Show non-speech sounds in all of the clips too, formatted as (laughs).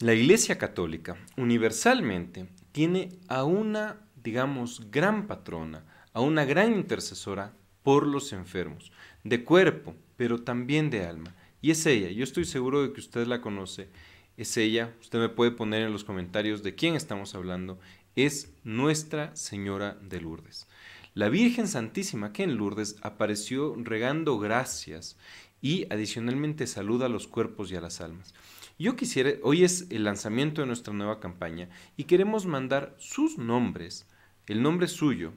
La Iglesia Católica universalmente tiene a una, digamos, gran patrona, a una gran intercesora por los enfermos, de cuerpo, pero también de alma. Y es ella, yo estoy seguro de que usted la conoce, es ella, usted me puede poner en los comentarios de quién estamos hablando, es Nuestra Señora de Lourdes. La Virgen Santísima que en Lourdes apareció regando gracias y adicionalmente saluda a los cuerpos y a las almas. Yo quisiera, hoy es el lanzamiento de nuestra nueva campaña y queremos mandar sus nombres, el nombre suyo,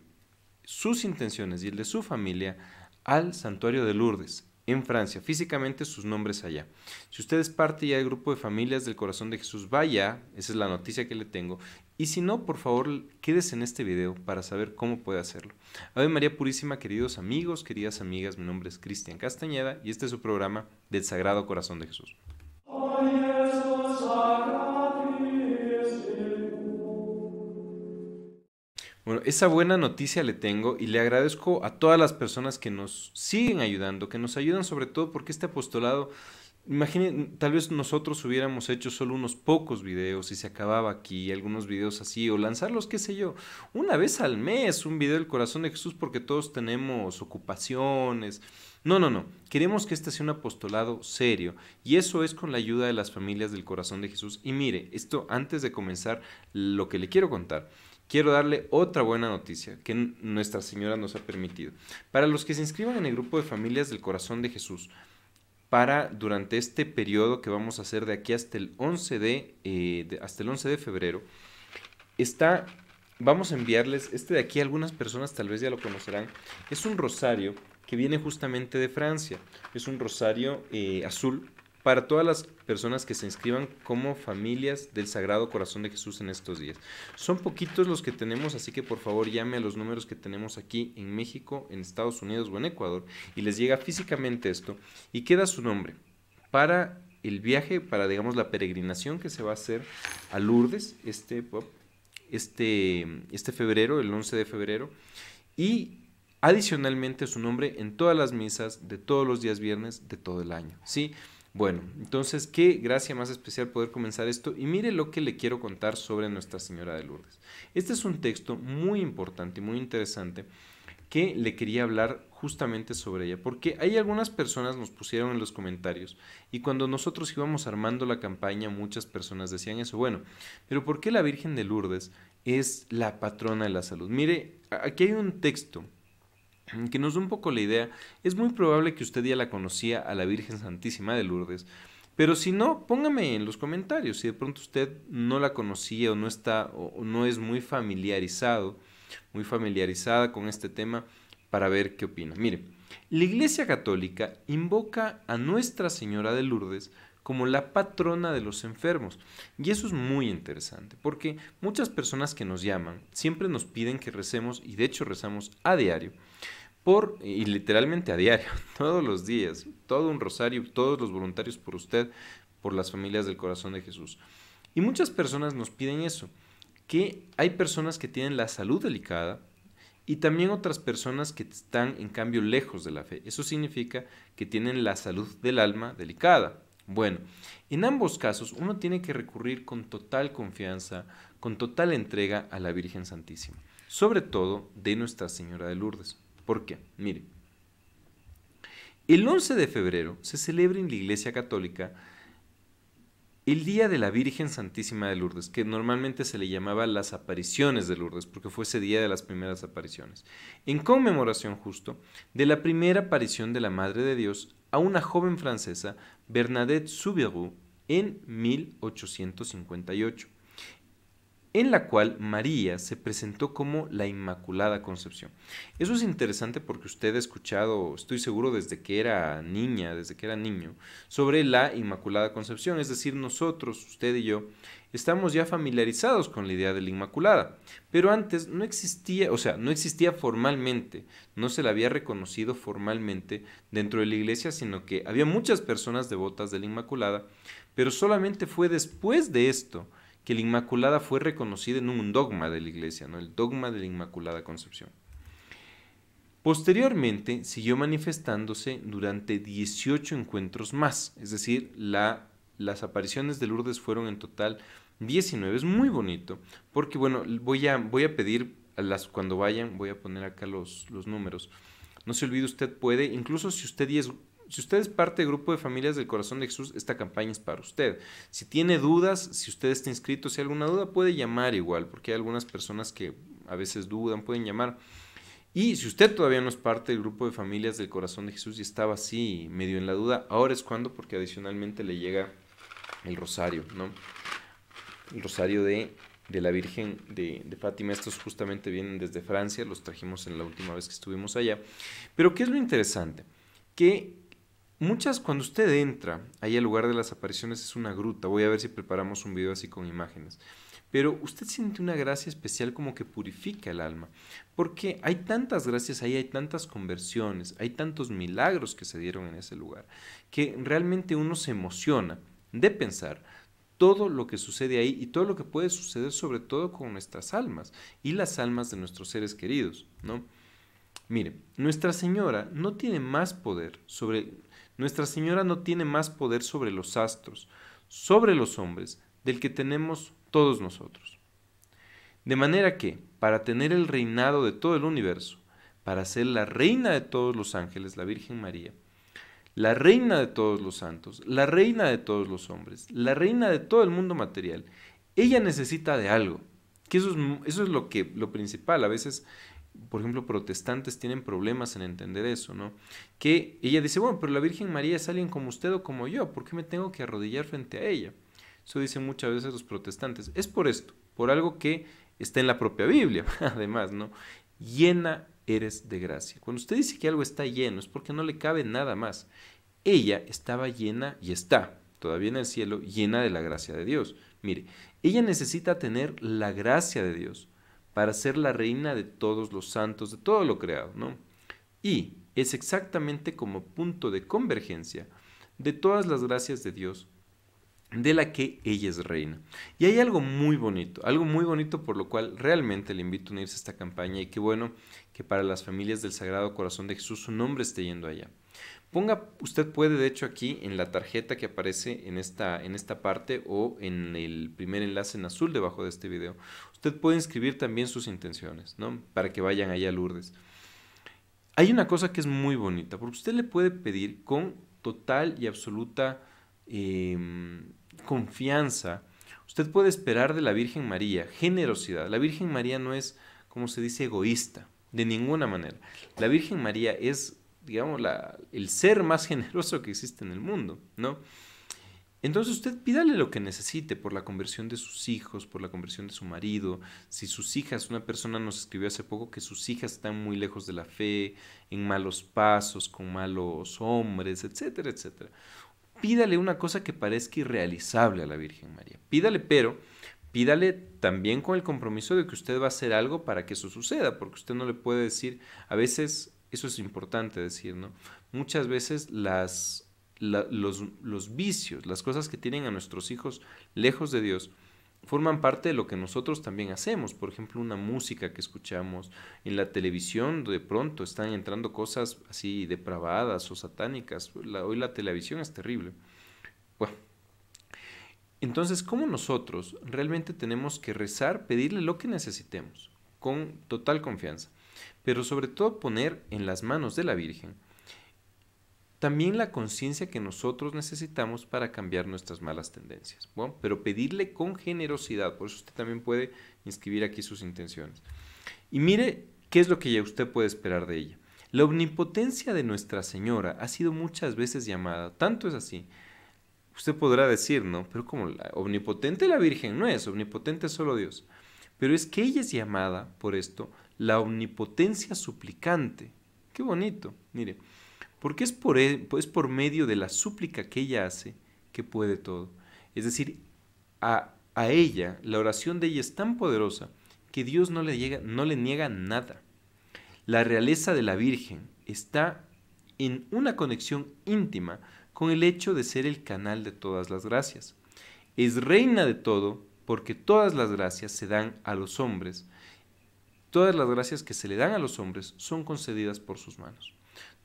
sus intenciones y el de su familia al santuario de Lourdes, en Francia, físicamente sus nombres allá. Si usted es parte ya del grupo de familias del corazón de Jesús, vaya, esa es la noticia que le tengo. Y si no, por favor, quédese en este video para saber cómo puede hacerlo. Ave María Purísima, queridos amigos, queridas amigas, mi nombre es Cristian Castañeda y este es su programa del Sagrado Corazón de Jesús. Bueno, esa buena noticia le tengo y le agradezco a todas las personas que nos siguen ayudando, que nos ayudan sobre todo porque este apostolado, imaginen, tal vez nosotros hubiéramos hecho solo unos pocos videos y se acababa aquí, algunos videos así, o lanzarlos, qué sé yo, una vez al mes, un video del corazón de Jesús porque todos tenemos ocupaciones. No, no, no, queremos que este sea un apostolado serio y eso es con la ayuda de las familias del corazón de Jesús. Y mire, esto antes de comenzar, lo que le quiero contar quiero darle otra buena noticia que Nuestra Señora nos ha permitido. Para los que se inscriban en el grupo de familias del corazón de Jesús, para durante este periodo que vamos a hacer de aquí hasta el 11 eh, de, hasta el 11 de febrero, está, vamos a enviarles, este de aquí algunas personas tal vez ya lo conocerán, es un rosario que viene justamente de Francia, es un rosario eh, azul para todas las personas que se inscriban como familias del Sagrado Corazón de Jesús en estos días. Son poquitos los que tenemos, así que por favor llame a los números que tenemos aquí en México, en Estados Unidos o en Ecuador y les llega físicamente esto y queda su nombre para el viaje, para digamos la peregrinación que se va a hacer a Lourdes este, este, este febrero, el 11 de febrero. Y adicionalmente su nombre en todas las misas de todos los días viernes de todo el año. ¿sí? Bueno, entonces qué gracia más especial poder comenzar esto y mire lo que le quiero contar sobre Nuestra Señora de Lourdes. Este es un texto muy importante y muy interesante que le quería hablar justamente sobre ella, porque hay algunas personas nos pusieron en los comentarios y cuando nosotros íbamos armando la campaña muchas personas decían eso, bueno, pero ¿por qué la Virgen de Lourdes es la patrona de la salud? Mire, aquí hay un texto que nos da un poco la idea, es muy probable que usted ya la conocía a la Virgen Santísima de Lourdes. Pero si no, póngame en los comentarios si de pronto usted no la conocía o no está o no es muy familiarizado, muy familiarizada con este tema para ver qué opina. Mire, la Iglesia Católica invoca a Nuestra Señora de Lourdes como la patrona de los enfermos. Y eso es muy interesante, porque muchas personas que nos llaman siempre nos piden que recemos, y de hecho rezamos a diario, por, y literalmente a diario, (laughs) todos los días, todo un rosario, todos los voluntarios por usted, por las familias del corazón de Jesús. Y muchas personas nos piden eso, que hay personas que tienen la salud delicada, y también otras personas que están en cambio lejos de la fe. Eso significa que tienen la salud del alma delicada. Bueno, en ambos casos uno tiene que recurrir con total confianza, con total entrega a la Virgen Santísima, sobre todo de Nuestra Señora de Lourdes. ¿Por qué? Mire, el 11 de febrero se celebra en la Iglesia Católica el Día de la Virgen Santísima de Lourdes, que normalmente se le llamaba las apariciones de Lourdes, porque fue ese día de las primeras apariciones, en conmemoración justo de la primera aparición de la Madre de Dios a una joven francesa, Bernadette Soubirous, en 1858 en la cual María se presentó como la Inmaculada Concepción. Eso es interesante porque usted ha escuchado, estoy seguro desde que era niña, desde que era niño, sobre la Inmaculada Concepción, es decir, nosotros, usted y yo, estamos ya familiarizados con la idea de la Inmaculada, pero antes no existía, o sea, no existía formalmente, no se la había reconocido formalmente dentro de la iglesia, sino que había muchas personas devotas de la Inmaculada, pero solamente fue después de esto, que la Inmaculada fue reconocida en un dogma de la Iglesia, ¿no? el dogma de la Inmaculada Concepción. Posteriormente siguió manifestándose durante 18 encuentros más, es decir, las apariciones de Lourdes fueron en total 19. Es muy bonito, porque bueno, voy a, voy a pedir, a las, cuando vayan, voy a poner acá los, los números. No se olvide, usted puede, incluso si usted ya es si usted es parte del grupo de familias del corazón de Jesús, esta campaña es para usted. Si tiene dudas, si usted está inscrito, si hay alguna duda, puede llamar igual, porque hay algunas personas que a veces dudan, pueden llamar. Y si usted todavía no es parte del grupo de familias del corazón de Jesús y estaba así, medio en la duda, ahora es cuando, porque adicionalmente le llega el rosario, ¿no? El rosario de, de la Virgen de, de, Fátima. Estos justamente vienen desde Francia, los trajimos en la última vez que estuvimos allá. Pero ¿qué es lo interesante? Que Muchas, cuando usted entra ahí al lugar de las apariciones, es una gruta. Voy a ver si preparamos un video así con imágenes. Pero usted siente una gracia especial como que purifica el alma. Porque hay tantas gracias ahí, hay tantas conversiones, hay tantos milagros que se dieron en ese lugar, que realmente uno se emociona de pensar todo lo que sucede ahí y todo lo que puede suceder sobre todo con nuestras almas y las almas de nuestros seres queridos, ¿no? Mire, Nuestra Señora no tiene más poder sobre Nuestra Señora no tiene más poder sobre los astros, sobre los hombres, del que tenemos todos nosotros. De manera que, para tener el reinado de todo el universo, para ser la reina de todos los ángeles, la Virgen María, la reina de todos los santos, la reina de todos los hombres, la reina de todo el mundo material, ella necesita de algo. Que eso es, eso es lo, que, lo principal. A veces por ejemplo, protestantes tienen problemas en entender eso, ¿no? Que ella dice, bueno, pero la Virgen María es alguien como usted o como yo, ¿por qué me tengo que arrodillar frente a ella? Eso dicen muchas veces los protestantes. Es por esto, por algo que está en la propia Biblia, (laughs) además, ¿no? Llena eres de gracia. Cuando usted dice que algo está lleno, es porque no le cabe nada más. Ella estaba llena y está, todavía en el cielo, llena de la gracia de Dios. Mire, ella necesita tener la gracia de Dios para ser la reina de todos los santos, de todo lo creado, ¿no? Y es exactamente como punto de convergencia de todas las gracias de Dios de la que ella es reina. Y hay algo muy bonito, algo muy bonito por lo cual realmente le invito a unirse a esta campaña y qué bueno que para las familias del Sagrado Corazón de Jesús su nombre esté yendo allá. Ponga, usted puede de hecho aquí en la tarjeta que aparece en esta, en esta parte o en el primer enlace en azul debajo de este video, usted puede inscribir también sus intenciones, ¿no? Para que vayan allá a Lourdes. Hay una cosa que es muy bonita, porque usted le puede pedir con total y absoluta em, confianza, usted puede esperar de la Virgen María generosidad. La Virgen María no es, como se dice, egoísta, de ninguna manera. La Virgen María es digamos, el ser más (laughs) generoso que existe en el mundo, ¿no? Entonces usted pídale lo que necesite por la conversión de sus hijos, por la conversión de su marido. Si sus hijas, una persona nos escribió hace poco que sus hijas están muy lejos de la fe, en malos pasos, con malos hombres, etcétera, etcétera. Pídale una cosa que parezca irrealizable a la Virgen María. Pídale, pero pídale también con el compromiso de que usted va a hacer algo para que eso suceda, porque usted no le puede decir, a veces eso es importante decir, ¿no? Muchas veces las, los, vicios, las cosas que tienen a nuestros hijos lejos de Dios, forman parte de lo que nosotros también hacemos. Por ejemplo, una música que escuchamos en la televisión, de pronto están entrando cosas así depravadas o satánicas. hoy la televisión es terrible. Bueno, entonces, ¿cómo nosotros realmente tenemos que rezar, pedirle lo que necesitemos con total confianza? pero sobre todo poner en las manos de la Virgen también la conciencia que nosotros necesitamos para cambiar nuestras malas tendencias. pero pedirle con generosidad, por eso usted también puede inscribir aquí sus intenciones. Y mire qué es lo que ya usted puede esperar de ella. La omnipotencia de Nuestra Señora ha sido muchas veces llamada, tanto es así. Usted podrá decir, ¿no? Pero como la, omnipotente la Virgen no es, omnipotente es solo Dios. Pero es que ella es llamada por esto la omnipotencia suplicante. Qué bonito, mire, porque es por, e, es por medio de la súplica que ella hace que puede todo. Es decir, a, ella, la oración de ella es tan poderosa que Dios no le, llega, no le niega nada. La realeza de la Virgen está en una conexión íntima con el hecho de ser el canal de todas las gracias. Es reina de todo porque todas las gracias se dan a los hombres, Todas las gracias que se le dan a los hombres son concedidas por sus manos.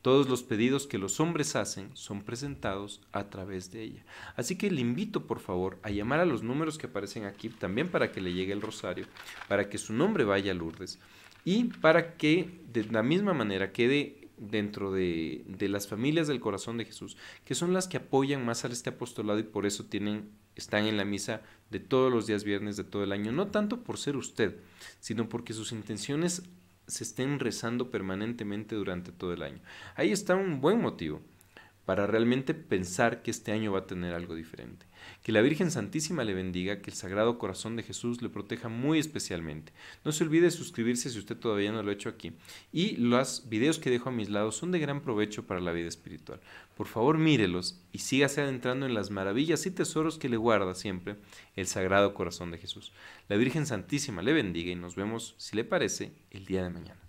Todos los pedidos que los hombres hacen son presentados a través de ella. Así que le invito, por favor, a llamar a los números que aparecen aquí también para que le llegue el rosario, para que su nombre vaya a Lourdes y para que de la misma manera quede dentro de, de, las familias del corazón de Jesús, que son las que apoyan más a este apostolado y por eso tienen, están en la misa de todos los días viernes de todo el año, no tanto por ser usted, sino porque sus intenciones se estén rezando permanentemente durante todo el año. Ahí está un buen motivo para realmente pensar que este año va a tener algo diferente. Que la Virgen Santísima le bendiga, que el Sagrado Corazón de Jesús le proteja muy especialmente. No se olvide suscribirse si usted todavía no lo ha hecho aquí. Y los videos que dejo a mis lados son de gran provecho para la vida espiritual. Por favor, mírelos y sígase adentrando en las maravillas y tesoros que le guarda siempre el Sagrado Corazón de Jesús. La Virgen Santísima le bendiga y nos vemos, si le parece, el día de mañana.